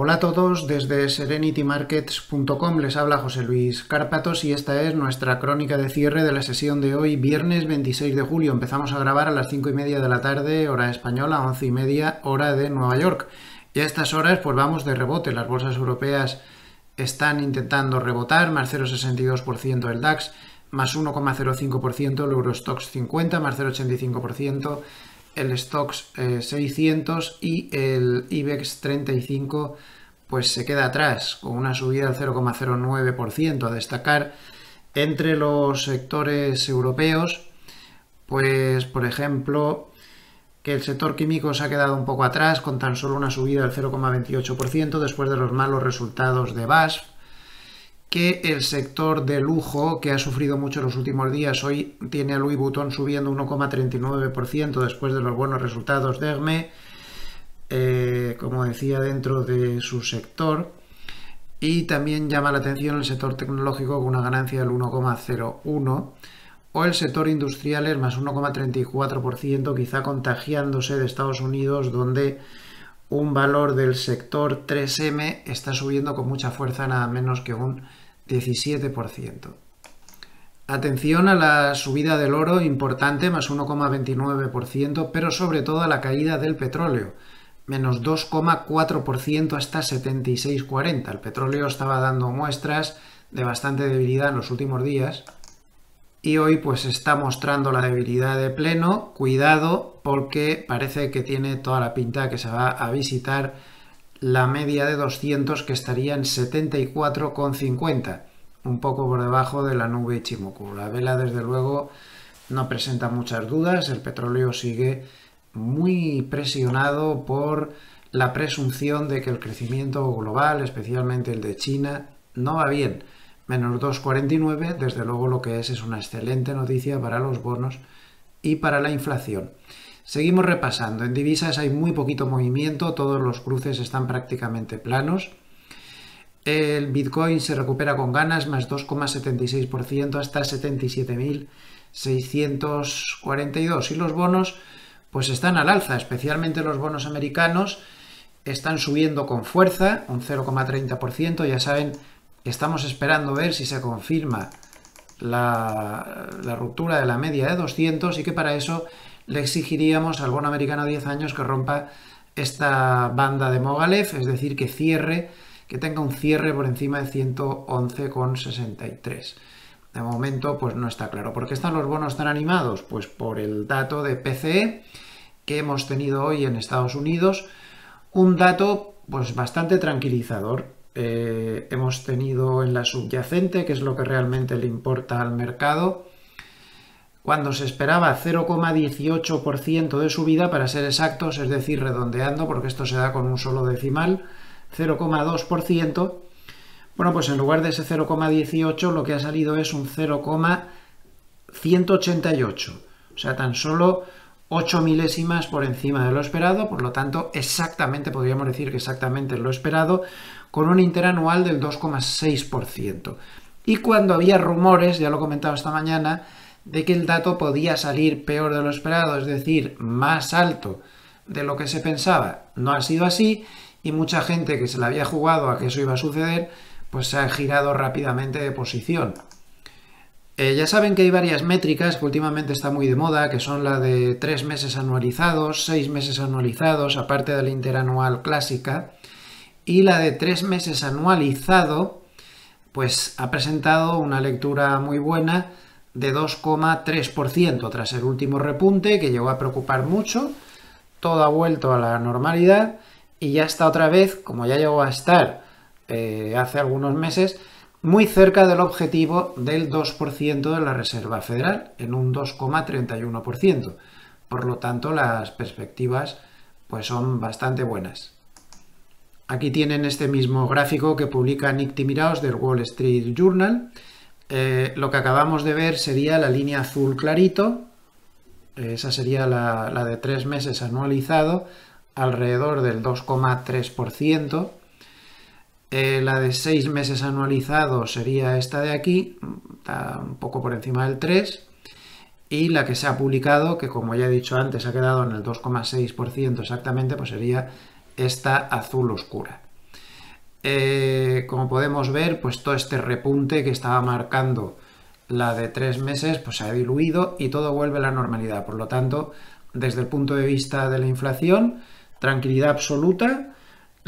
Hola a todos, desde serenitymarkets.com les habla José Luis Cárpatos y esta es nuestra crónica de cierre de la sesión de hoy, viernes 26 de julio. Empezamos a grabar a las 5 y media de la tarde, hora española, 11 y media, hora de Nueva York. Y a estas horas pues vamos de rebote, las bolsas europeas están intentando rebotar, más 0,62% el DAX, más 1,05% el Eurostox 50, más 0,85% el Stocks eh, 600 y el IBEX 35 pues se queda atrás con una subida del 0,09% a destacar entre los sectores europeos pues por ejemplo que el sector químico se ha quedado un poco atrás con tan solo una subida del 0,28% después de los malos resultados de BASF que el sector de lujo, que ha sufrido mucho en los últimos días, hoy tiene a Louis Vuitton subiendo 1,39% después de los buenos resultados de EGME, eh, como decía, dentro de su sector. Y también llama la atención el sector tecnológico con una ganancia del 1,01% o el sector industrial es más 1,34%, quizá contagiándose de Estados Unidos, donde un valor del sector 3M está subiendo con mucha fuerza, nada menos que un 17%. Atención a la subida del oro importante, más 1,29%, pero sobre todo a la caída del petróleo, menos 2,4% hasta 76,40. El petróleo estaba dando muestras de bastante debilidad en los últimos días y hoy pues está mostrando la debilidad de pleno. Cuidado porque parece que tiene toda la pinta que se va a visitar la media de 200 que estaría en 74,50, un poco por debajo de la nube Ichimoku. La vela desde luego no presenta muchas dudas, el petróleo sigue muy presionado por la presunción de que el crecimiento global, especialmente el de China, no va bien. Menos 2,49, desde luego lo que es es una excelente noticia para los bonos y para la inflación. Seguimos repasando. En divisas hay muy poquito movimiento, todos los cruces están prácticamente planos. El Bitcoin se recupera con ganas, más 2,76% hasta 77.642. Y los bonos, pues están al alza, especialmente los bonos americanos, están subiendo con fuerza, un 0,30%. Ya saben, estamos esperando ver si se confirma la, ruptura de la media de 200 y que para eso le exigiríamos al bono americano a 10 años que rompa esta banda de Mogalev, es decir, que cierre, que tenga un cierre por encima de 111,63. De momento, pues no está claro. ¿Por qué están los bonos tan animados? Pues por el dato de PCE que hemos tenido hoy en Estados Unidos, un dato pues bastante tranquilizador. Eh, hemos tenido en la subyacente, que es lo que realmente le importa al mercado, cuando se esperaba 0,18% de subida, para ser exactos, es decir, redondeando, porque esto se da con un solo decimal, 0,2%, bueno, pues en lugar de ese 0,18 lo que ha salido es un 0,188, o sea, tan solo 8 milésimas por encima de lo esperado, por lo tanto, exactamente, podríamos decir que exactamente lo esperado, con un interanual del 2,6%. Y cuando había rumores, ya lo he comentado esta mañana, de que el dato podía salir peor de lo esperado, es decir, más alto de lo que se pensaba, no ha sido así y mucha gente que se le había jugado a que eso iba a suceder, pues se ha girado rápidamente de posición. Eh, ya saben que hay varias métricas que últimamente está muy de moda, que son la de tres meses anualizados, seis meses anualizados, aparte de la interanual clásica, y la de tres meses anualizado, pues ha presentado una lectura muy buena de 2,3% tras el último repunte que llegó a preocupar mucho, todo ha vuelto a la normalidad y ya está otra vez, como ya llegó a estar eh, hace algunos meses, muy cerca del objetivo del 2% de la Reserva Federal, en un 2,31%. Por lo tanto, las perspectivas pues, son bastante buenas. Aquí tienen este mismo gráfico que publica Nick Timiraos del Wall Street Journal. Eh, lo que acabamos de ver sería la línea azul clarito, esa sería la, la de tres meses anualizado, alrededor del 2,3%. Eh, la de 6 meses anualizado sería esta de aquí, está un poco por encima del 3. Y la que se ha publicado, que como ya he dicho antes ha quedado en el 2,6% exactamente, pues sería esta azul oscura. Eh, como podemos ver, pues todo este repunte que estaba marcando la de tres meses, pues se ha diluido y todo vuelve a la normalidad. Por lo tanto, desde el punto de vista de la inflación, tranquilidad absoluta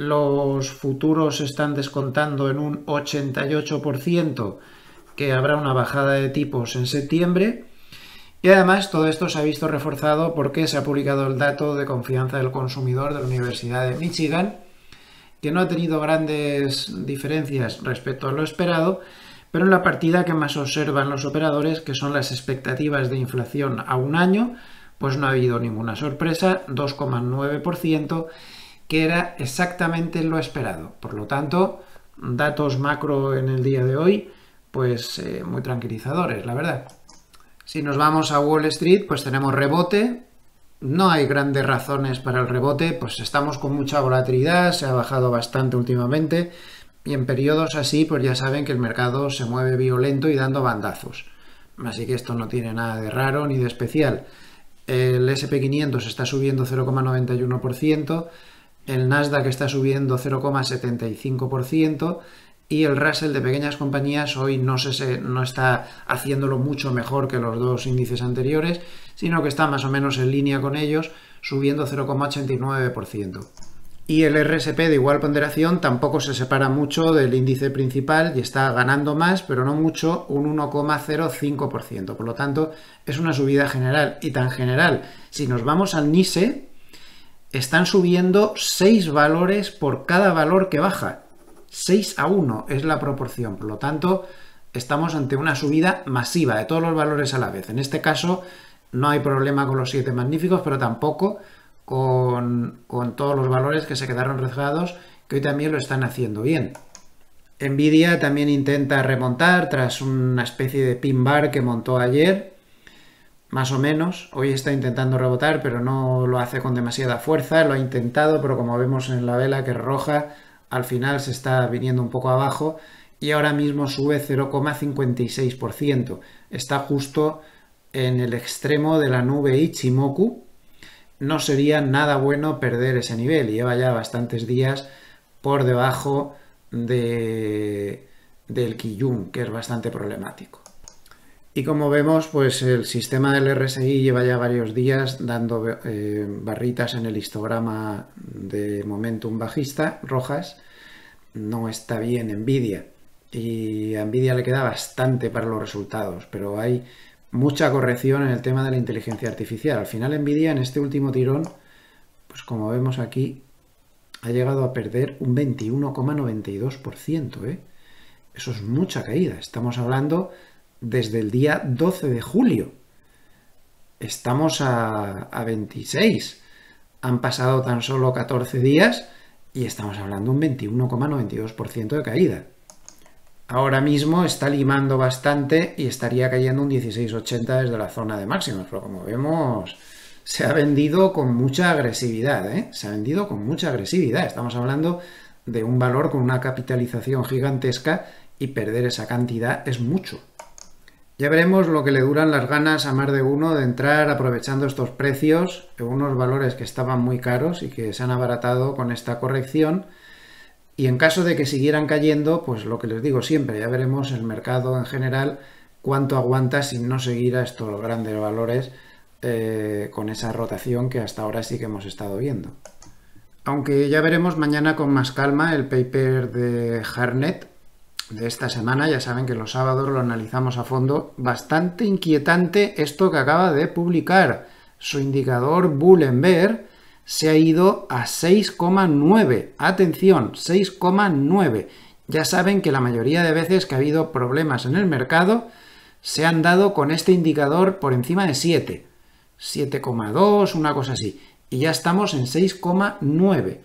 los futuros están descontando en un 88% que habrá una bajada de tipos en septiembre. Y además todo esto se ha visto reforzado porque se ha publicado el dato de confianza del consumidor de la Universidad de Michigan, que no ha tenido grandes diferencias respecto a lo esperado, pero en la partida que más observan los operadores, que son las expectativas de inflación a un año, pues no ha habido ninguna sorpresa, 2,9%, que era exactamente lo esperado. Por lo tanto, datos macro en el día de hoy, pues eh, muy tranquilizadores, la verdad. Si nos vamos a Wall Street, pues tenemos rebote. No hay grandes razones para el rebote, pues estamos con mucha volatilidad, se ha bajado bastante últimamente y en periodos así, pues ya saben que el mercado se mueve violento y dando bandazos. Así que esto no tiene nada de raro ni de especial. El SP500 está subiendo 0,91%, el Nasdaq está subiendo 0,75% y el Russell de pequeñas compañías hoy no, está haciéndolo mucho mejor que los dos índices anteriores, sino que está más o menos en línea con ellos, subiendo 0,89%. Y el RSP de igual ponderación tampoco se separa mucho del índice principal y está ganando más, pero no mucho, un 1,05%. Por lo tanto, es una subida general. Y tan general, si nos vamos al NISE, están subiendo 6 valores por cada valor que baja. 6 a 1 es la proporción. Por lo tanto, estamos ante una subida masiva de todos los valores a la vez. En este caso, no hay problema con los 7 magníficos, pero tampoco con, todos los valores que se quedaron rezagados, que hoy también lo están haciendo bien. Nvidia también intenta remontar tras una especie de pin bar que montó ayer más o menos. Hoy está intentando rebotar, pero no lo hace con demasiada fuerza. Lo ha intentado, pero como vemos en la vela que es roja, al final se está viniendo un poco abajo y ahora mismo sube 0,56%. Está justo en el extremo de la nube Ichimoku. No sería nada bueno perder ese nivel. Lleva ya bastantes días por debajo de, del Kijun, que es bastante problemático. Y como vemos, pues el sistema del RSI lleva ya varios días dando eh, barritas en el histograma de momentum bajista, rojas. No está bien Nvidia. Y a Nvidia le queda bastante para los resultados, pero hay mucha corrección en el tema de la inteligencia artificial. Al final Nvidia en este último tirón, pues como vemos aquí, ha llegado a perder un 21,92%. ¿eh? Eso es mucha caída. Estamos hablando desde el día 12 de julio. Estamos a, 26. Han pasado tan solo 14 días y estamos hablando un 21,92% de caída. Ahora mismo está limando bastante y estaría cayendo un 16,80 desde la zona de máximos, pero como vemos se ha vendido con mucha agresividad, ¿eh? se ha vendido con mucha agresividad. Estamos hablando de un valor con una capitalización gigantesca y perder esa cantidad es mucho. Ya veremos lo que le duran las ganas a más de uno de entrar aprovechando estos precios, unos valores que estaban muy caros y que se han abaratado con esta corrección. Y en caso de que siguieran cayendo, pues lo que les digo siempre, ya veremos el mercado en general cuánto aguanta sin no seguir a estos grandes valores eh, con esa rotación que hasta ahora sí que hemos estado viendo. Aunque ya veremos mañana con más calma el paper de Harnett, de esta semana. Ya saben que los sábados lo analizamos a fondo. Bastante inquietante esto que acaba de publicar. Su indicador Bullenberg se ha ido a 6,9. Atención, 6,9. Ya saben que la mayoría de veces que ha habido problemas en el mercado se han dado con este indicador por encima de 7. 7,2, una cosa así. Y ya estamos en 6,9.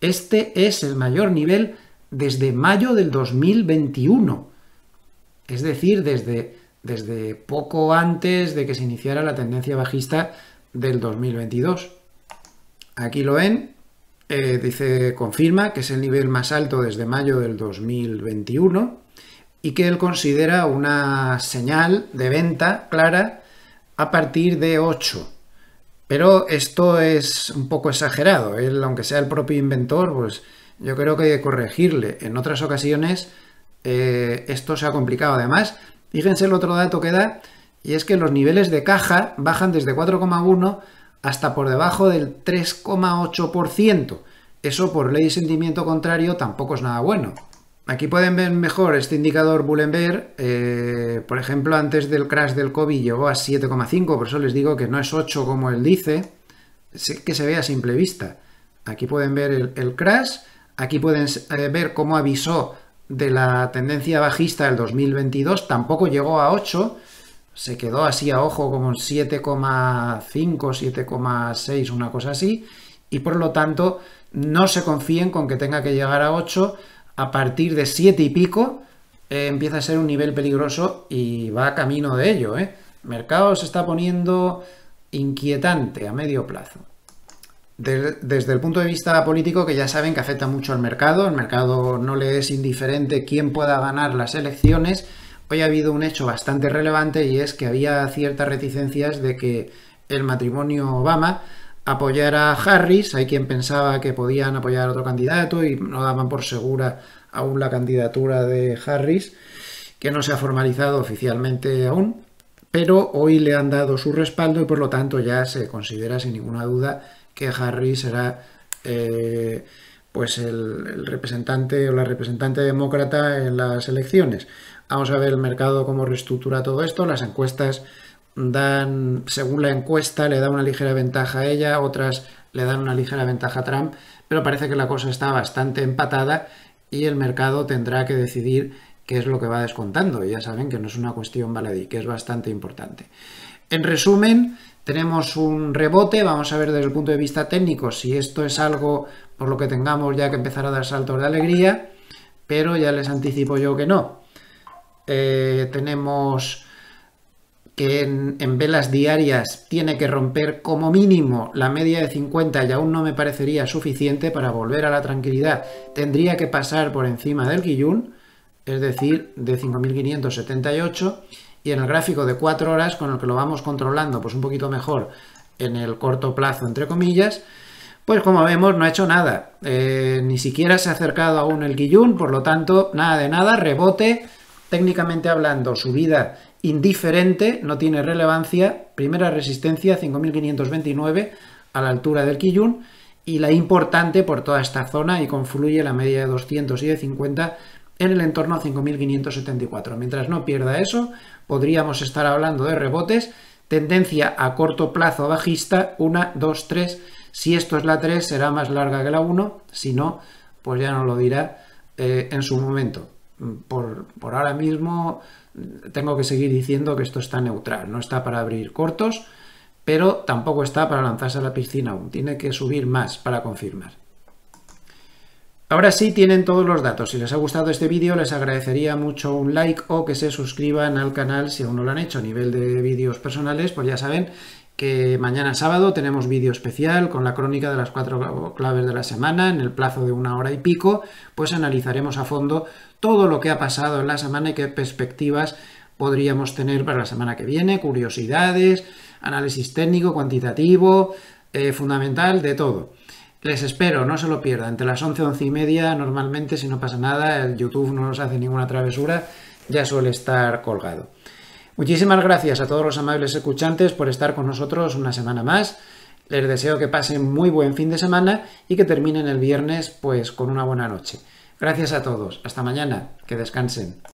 Este es el mayor nivel desde mayo del 2021, es decir, desde, desde poco antes de que se iniciara la tendencia bajista del 2022. Aquí lo ven, eh, dice, confirma que es el nivel más alto desde mayo del 2021 y que él considera una señal de venta clara a partir de 8. Pero esto es un poco exagerado. Él, aunque sea el propio inventor, pues yo creo que hay que corregirle. En otras ocasiones eh, esto se ha complicado. Además, fíjense el otro dato que da, y es que los niveles de caja bajan desde 4,1 hasta por debajo del 3,8%. Eso por ley y sentimiento contrario tampoco es nada bueno. Aquí pueden ver mejor este indicador Bullenberg, eh, por ejemplo, antes del crash del COVID llegó a 7,5, por eso les digo que no es 8 como él dice, que se ve a simple vista. Aquí pueden ver el crash, Aquí pueden eh, ver cómo avisó de la tendencia bajista del 2022, tampoco llegó a 8, se quedó así a ojo como 7,5, 7,6, una cosa así, y por lo tanto no se confíen con que tenga que llegar a 8, a partir de 7 y pico eh, empieza a ser un nivel peligroso y va camino de ello. El ¿eh? mercado se está poniendo inquietante a medio plazo desde el punto de vista político, que ya saben que afecta mucho al mercado, el mercado no le es indiferente quién pueda ganar las elecciones, hoy ha habido un hecho bastante relevante y es que había ciertas reticencias de que el matrimonio Obama apoyara a Harris, hay quien pensaba que podían apoyar a otro candidato y no daban por segura aún la candidatura de Harris, que no se ha formalizado oficialmente aún pero hoy le han dado su respaldo y por lo tanto ya se considera sin ninguna duda que Harry será eh, pues el, el, representante o la representante demócrata en las elecciones. Vamos a ver el mercado cómo reestructura todo esto. Las encuestas dan, según la encuesta, le da una ligera ventaja a ella, otras le dan una ligera ventaja a Trump, pero parece que la cosa está bastante empatada y el mercado tendrá que decidir que es lo que va descontando. Ya saben que no es una cuestión baladí, que es bastante importante. En resumen, tenemos un rebote, vamos a ver desde el punto de vista técnico si esto es algo por lo que tengamos ya que empezar a dar saltos de alegría, pero ya les anticipo yo que no. Eh, tenemos que en, velas diarias tiene que romper como mínimo la media de 50 y aún no me parecería suficiente para volver a la tranquilidad. Tendría que pasar por encima del guillón es decir, de 5.578, y en el gráfico de 4 horas, con el que lo vamos controlando pues un poquito mejor en el corto plazo, entre comillas, pues como vemos no ha hecho nada, eh, ni siquiera se ha acercado aún el guillón, por lo tanto, nada de nada, rebote, técnicamente hablando, subida indiferente, no tiene relevancia, primera resistencia 5.529 a la altura del Kiyun y la importante por toda esta zona y confluye la media de 200 y de 50 en el entorno a 5.574. Mientras no pierda eso, podríamos estar hablando de rebotes, tendencia a corto plazo bajista, 1, 2, 3. Si esto es la 3, será más larga que la 1, si no, pues ya no lo dirá eh, en su momento. Por, por ahora mismo tengo que seguir diciendo que esto está neutral, no está para abrir cortos, pero tampoco está para lanzarse a la piscina aún, tiene que subir más para confirmar. Ahora sí tienen todos los datos. Si les ha gustado este vídeo, les agradecería mucho un like o que se suscriban al canal si aún no lo han hecho. A nivel de vídeos personales, pues ya saben que mañana sábado tenemos vídeo especial con la crónica de las cuatro claves de la semana. En el plazo de una hora y pico, pues analizaremos a fondo todo lo que ha pasado en la semana y qué perspectivas podríamos tener para la semana que viene. Curiosidades, análisis técnico, cuantitativo, eh, fundamental, de todo. Les espero, no se lo pierdan. Entre las 11, 11 y media, normalmente, si no pasa nada, el YouTube no nos hace ninguna travesura, ya suele estar colgado. Muchísimas gracias a todos los amables escuchantes por estar con nosotros una semana más. Les deseo que pasen muy buen fin de semana y que terminen el viernes pues con una buena noche. Gracias a todos. Hasta mañana. Que descansen.